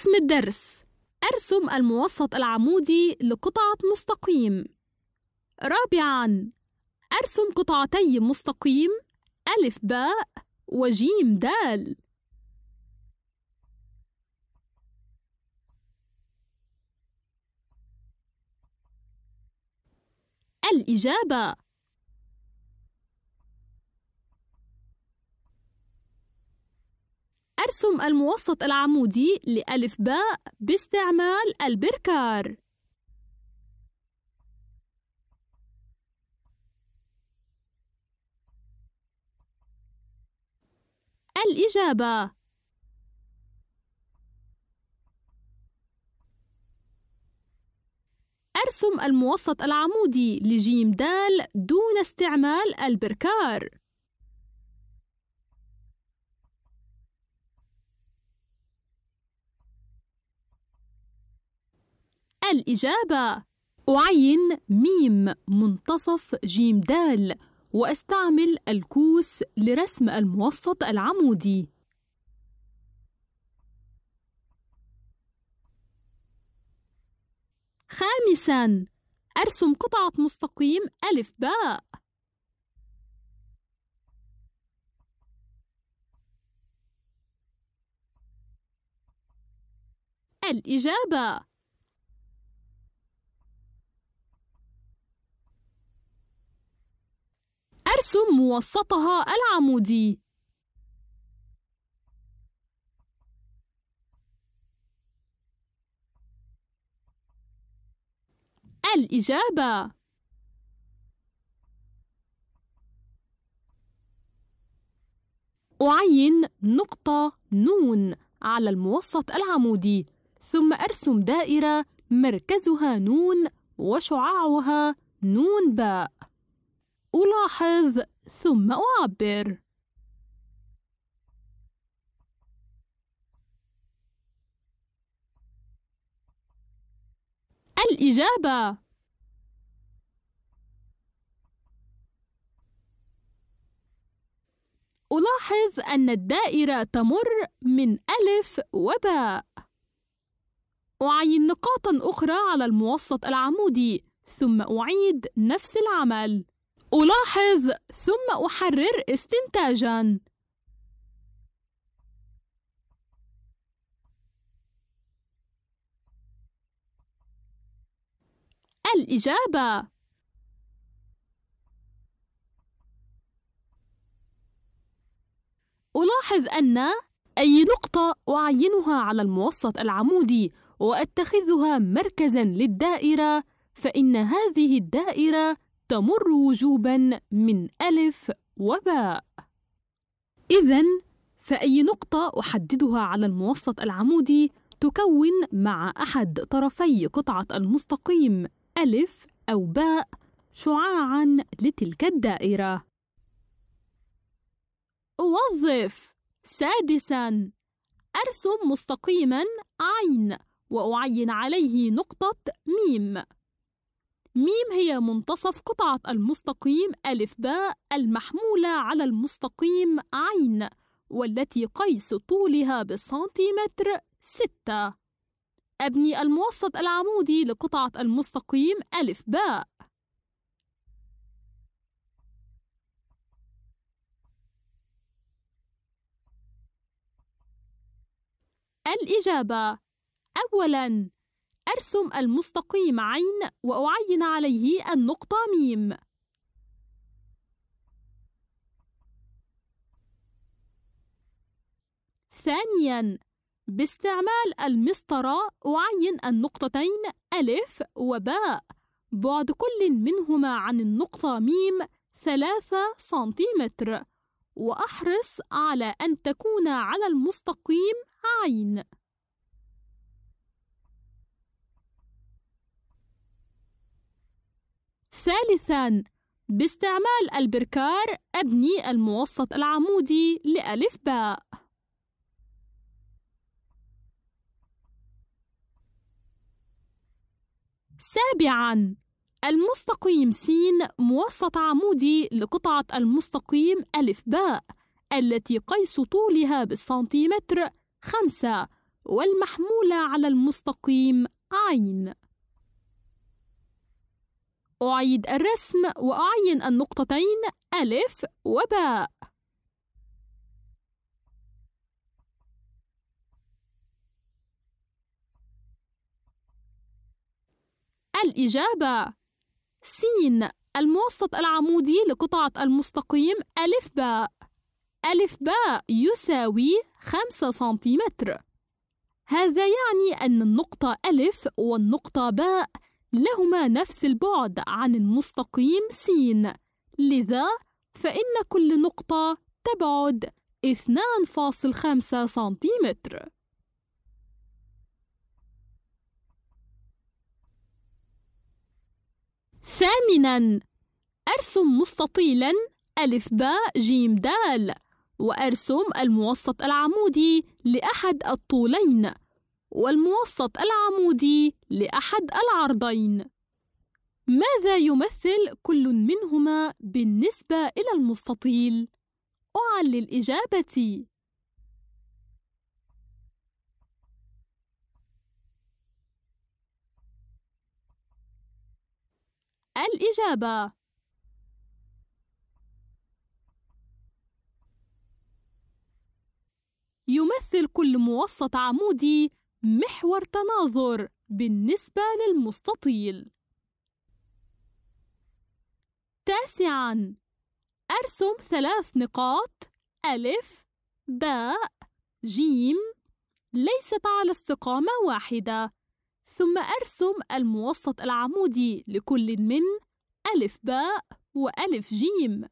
قسم الدرس أرسم الموسط العمودي لقطعة مستقيم رابعاً أرسم قطعتي مستقيم ألف باء وجيم دال الإجابة رسم الموسط العمودي لألف باء باستعمال البركار الإجابة أرسم الموسط العمودي لجيم دال دون استعمال البركار الإجابة أعين ميم منتصف جيم دال وأستعمل الكوس لرسم الموسط العمودي خامساً أرسم قطعة مستقيم ألف باء الإجابة سم وسطها العمودي الإجابة أعين نقطة نون على الموسط العمودي ثم أرسم دائرة مركزها نون وشعاعها نون باء ألاحظ ثم أعبر الإجابة ألاحظ أن الدائرة تمر من ألف وباء أعين نقاطا أخرى على الموسط العمودي ثم أعيد نفس العمل ألاحظ ثم أحرر استنتاجا الإجابة ألاحظ أن أي نقطة أعينها على الموسط العمودي وأتخذها مركزا للدائرة فإن هذه الدائرة تمر وجوبا من ألف وباء إذا فأي نقطة أحددها على الموسط العمودي تكون مع أحد طرفي قطعة المستقيم ألف أو باء شعاعا لتلك الدائرة أوظف سادسا أرسم مستقيما عين وأعين عليه نقطة ميم ميم هي منتصف قطعة المستقيم ألف باء المحمولة على المستقيم عين والتي قيس طولها بالسنتيمتر ستة أبني الموسط العمودي لقطعة المستقيم ألف باء الإجابة أولاً أرسم المستقيم عين وأعين عليه النقطة ميم ثانياً باستعمال المسطرة أعين النقطتين ألف وباء بعد كل منهما عن النقطة ميم ثلاثة سنتيمتر وأحرص على أن تكون على المستقيم عين ثالثا باستعمال البركار أبني الموسط العمودي لألف باء سابعا المستقيم س موسط عمودي لقطعة المستقيم ألف باء التي قيس طولها بالسنتيمتر خمسة والمحمولة على المستقيم عين أعيد الرسم وأعين النقطتين ألف وباء الإجابة سين الموسط العمودي لقطعة المستقيم ألف باء ألف باء يساوي خمسة سنتيمتر هذا يعني أن النقطة ألف والنقطة باء لهما نفس البعد عن المستقيم س لذا فإن كل نقطة تبعد 2.5 سنتيمتر ثامنا أرسم مستطيلا ألف باء جيم دال وأرسم الموسط العمودي لأحد الطولين والموسط العمودي لأحد العرضين ماذا يمثل كل منهما بالنسبة إلى المستطيل؟ أعل الإجابة الإجابة يمثل كل موسط عمودي محور تناظر بالنسبة للمستطيل تاسعا أرسم ثلاث نقاط ألف باء جيم ليست على استقامة واحدة ثم أرسم الموسط العمودي لكل من ألف باء وألف جيم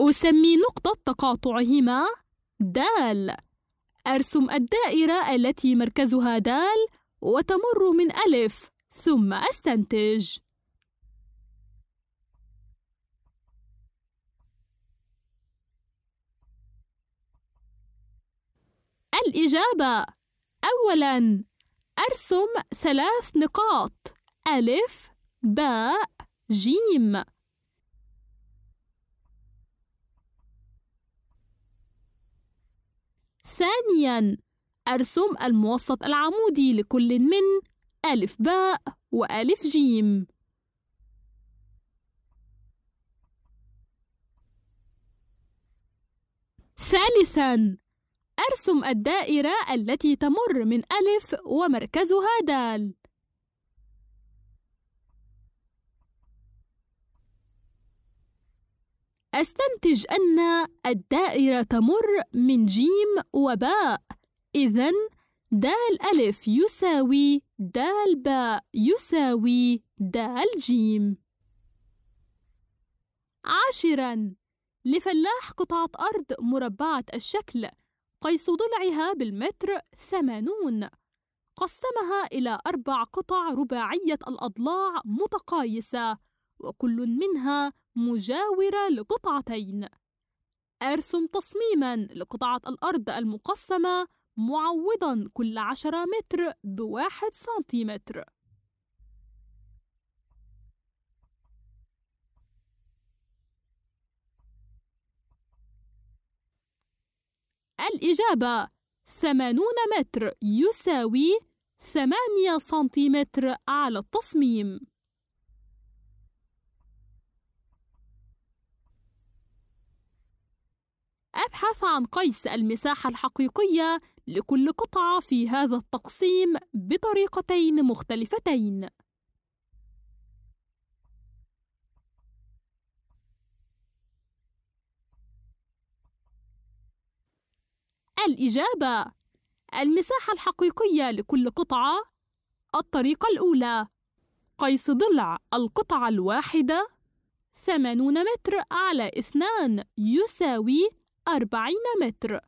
أسمي نقطة تقاطعهما دال أرسم الدائرة التي مركزها دال وتمر من ألف ثم أستنتج الإجابة أولاً أرسم ثلاث نقاط ألف باء جيم ثانياً أرسم الموسط العمودي لكل من ألف باء وألف جيم ثالثاً أرسم الدائرة التي تمر من ألف ومركزها دال أستنتج أن الدائرة تمر من جيم وباء إذا دال ألف يساوي دال باء يساوي دال جيم عاشرا لفلاح قطعة أرض مربعة الشكل قيس ضلعها بالمتر ثمانون قسمها إلى أربع قطع رباعية الأضلاع متقايسة وكل منها مجاورة لقطعتين ارسم تصميما لقطعة الأرض المقسمة معوضا كل عشرة متر بواحد سنتيمتر الإجابة ثمانون متر يساوي ثمانية سنتيمتر على التصميم أبحث عن قيس المساحة الحقيقية لكل قطعة في هذا التقسيم بطريقتين مختلفتين الإجابة المساحة الحقيقية لكل قطعة الطريقة الأولى قيس ضلع القطعة الواحدة 80 متر على 2 يساوي أربعين متر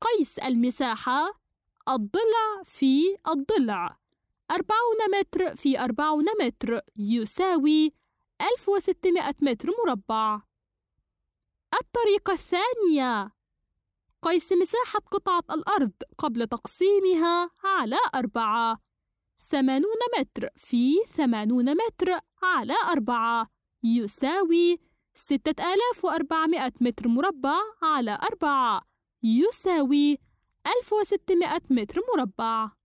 قيس المساحة الضلع في الضلع أربعون متر في أربعون متر يساوي ألف وستمائة متر مربع الطريقة الثانية قيس مساحة قطعة الأرض قبل تقسيمها على أربعة ثمانون متر في ثمانون متر على أربعة يساوي 6400 متر مربع على 4 يساوي 1600 متر مربع